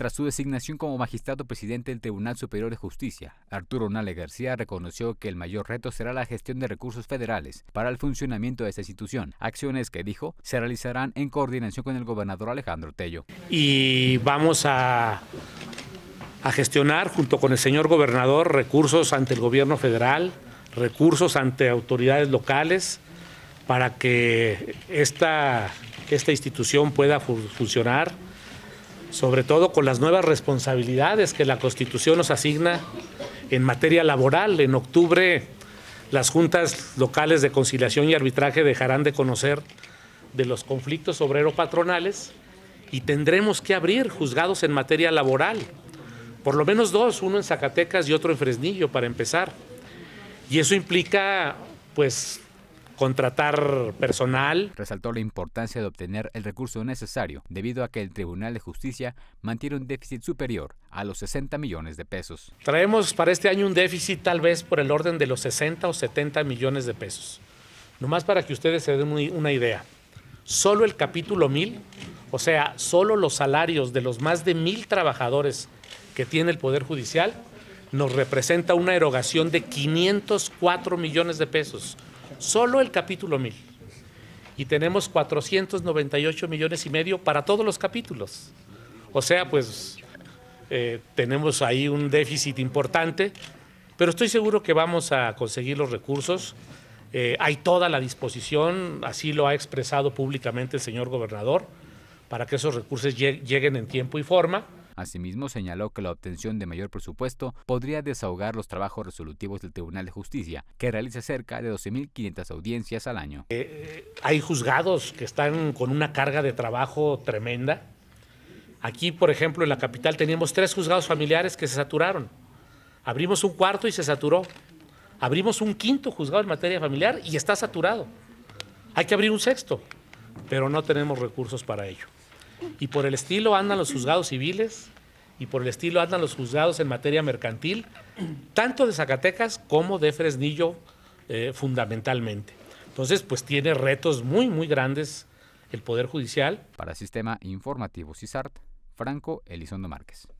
Tras su designación como magistrado presidente del Tribunal Superior de Justicia, Arturo Nale García reconoció que el mayor reto será la gestión de recursos federales para el funcionamiento de esta institución, acciones que dijo se realizarán en coordinación con el gobernador Alejandro Tello. Y vamos a, gestionar junto con el señor gobernador recursos ante el gobierno federal, recursos ante autoridades locales, para que esta institución pueda funcionar sobre todo con las nuevas responsabilidades que la Constitución nos asigna en materia laboral. En octubre las juntas locales de conciliación y arbitraje dejarán de conocer de los conflictos obrero-patronales y tendremos que abrir juzgados en materia laboral, por lo menos dos, uno en Zacatecas y otro en Fresnillo para empezar. Y eso implica pues contratar personal. Resaltó la importancia de obtener el recurso necesario debido a que el Tribunal de Justicia mantiene un déficit superior a los 60 millones de pesos. Traemos para este año un déficit tal vez por el orden de los 60 o 70 millones de pesos. Nomás para que ustedes se den una idea. Solo el capítulo 1000, o sea, solo los salarios de los más de mil trabajadores que tiene el Poder Judicial, nos representa una erogación de 504 millones de pesos, solo el capítulo 1000. Y tenemos 498 millones y medio para todos los capítulos. O sea, pues eh, tenemos ahí un déficit importante, pero estoy seguro que vamos a conseguir los recursos. Eh, hay toda la disposición, así lo ha expresado públicamente el señor gobernador, para que esos recursos lleguen en tiempo y forma. Asimismo, señaló que la obtención de mayor presupuesto podría desahogar los trabajos resolutivos del Tribunal de Justicia, que realiza cerca de 12.500 audiencias al año. Eh, eh, hay juzgados que están con una carga de trabajo tremenda. Aquí, por ejemplo, en la capital teníamos tres juzgados familiares que se saturaron. Abrimos un cuarto y se saturó. Abrimos un quinto juzgado en materia familiar y está saturado. Hay que abrir un sexto, pero no tenemos recursos para ello. Y por el estilo andan los juzgados civiles y por el estilo andan los juzgados en materia mercantil, tanto de Zacatecas como de Fresnillo eh, fundamentalmente. Entonces, pues tiene retos muy, muy grandes el Poder Judicial. Para Sistema Informativo CISART, Franco Elizondo Márquez.